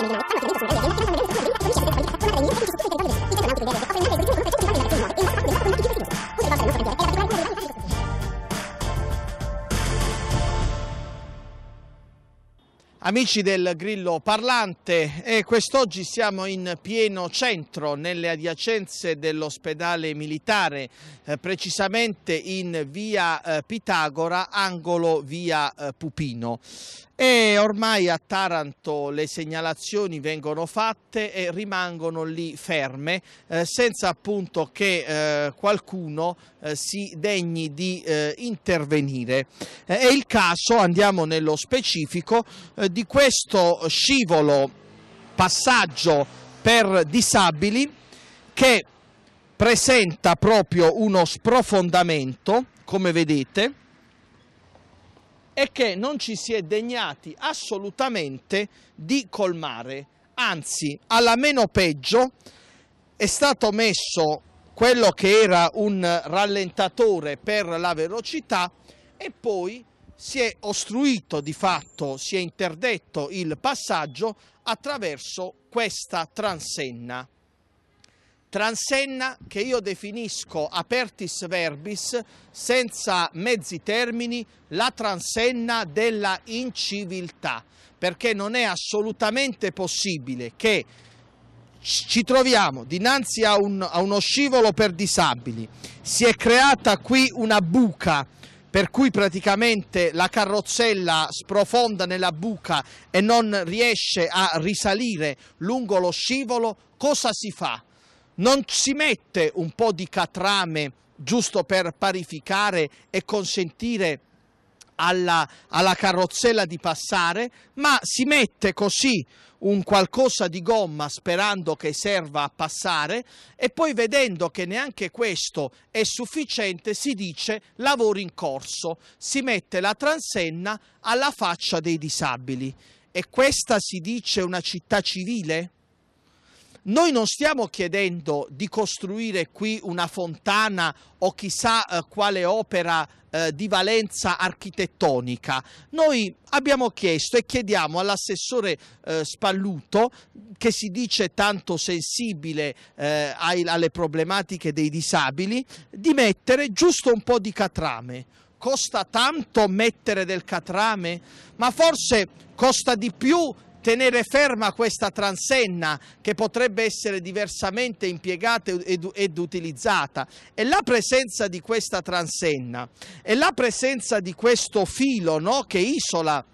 すいません。Amici del Grillo Parlante, quest'oggi siamo in pieno centro, nelle adiacenze dell'ospedale militare, eh, precisamente in via eh, Pitagora, angolo via eh, Pupino. E ormai a Taranto le segnalazioni vengono fatte e rimangono lì ferme eh, senza appunto che eh, qualcuno eh, si degni di intervenire. è il caso, andiamo nello specifico, di di questo scivolo passaggio per disabili che presenta proprio uno sprofondamento, come vedete, e che non ci si è degnati assolutamente di colmare. Anzi, alla meno peggio è stato messo quello che era un rallentatore per la velocità e poi si è ostruito di fatto, si è interdetto il passaggio attraverso questa transenna. Transenna che io definisco apertis verbis, senza mezzi termini, la transenna della inciviltà, perché non è assolutamente possibile che ci troviamo dinanzi a, un, a uno scivolo per disabili, si è creata qui una buca, per cui praticamente la carrozzella sprofonda nella buca e non riesce a risalire lungo lo scivolo, cosa si fa? Non si mette un po' di catrame giusto per parificare e consentire alla, alla carrozzella di passare, ma si mette così un qualcosa di gomma sperando che serva a passare e poi vedendo che neanche questo è sufficiente si dice lavoro in corso, si mette la transenna alla faccia dei disabili. E questa si dice una città civile? Noi non stiamo chiedendo di costruire qui una fontana o chissà eh, quale opera eh, di valenza architettonica. Noi abbiamo chiesto e chiediamo all'assessore eh, Spalluto, che si dice tanto sensibile eh, ai, alle problematiche dei disabili, di mettere giusto un po' di catrame costa tanto mettere del catrame? Ma forse costa di più tenere ferma questa transenna che potrebbe essere diversamente impiegata ed, ed, utilizzata. E la presenza di questa transenna e la presenza di questo filo no, che isola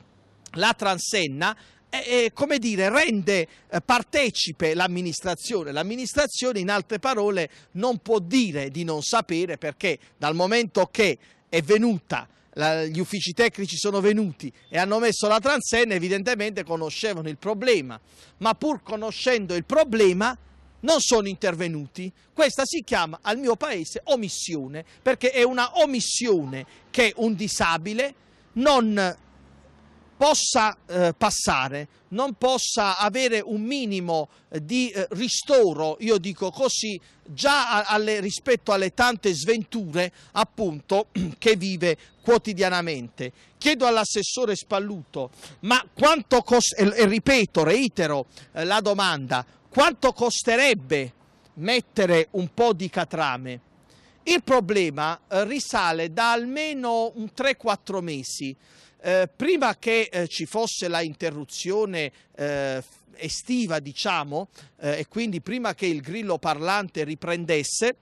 la transenna eh, come dire, rende eh, partecipe l'amministrazione. L'amministrazione, in altre parole, non può dire di non sapere perché dal momento che è venuta la, gli uffici tecnici sono venuti e hanno messo la transenne, evidentemente conoscevano il problema, ma pur conoscendo il problema non sono intervenuti. Questa si chiama al mio paese omissione, perché è una omissione che un disabile non possa eh, passare, non possa avere un minimo eh, di eh, ristoro, io dico così, già alle, rispetto alle tante sventure appunto che vive quotidianamente. Chiedo all'assessore Spalluto, ma quanto costa, e ripeto, reitero eh, la domanda, quanto costerebbe mettere un po' di catrame? Il problema eh, risale da almeno 3-4 mesi. Eh, prima che eh, ci fosse la interruzione eh, estiva, diciamo, eh, e quindi prima che il grillo parlante riprendesse,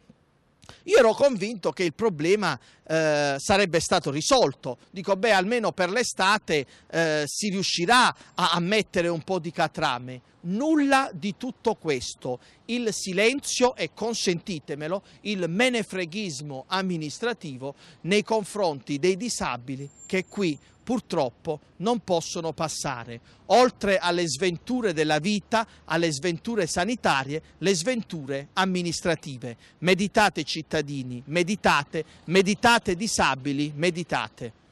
io ero convinto che il problema eh, sarebbe stato risolto. Dico, beh, almeno per l'estate eh, si riuscirà a, a mettere un po' di catrame. Nulla di tutto questo. Il silenzio e, consentitemelo, il menefreghismo amministrativo nei confronti dei disabili che qui purtroppo non possono passare. Oltre alle sventure della vita, alle sventure sanitarie, le sventure amministrative. Meditate cittadini, meditate, meditate Siate disabili, meditate.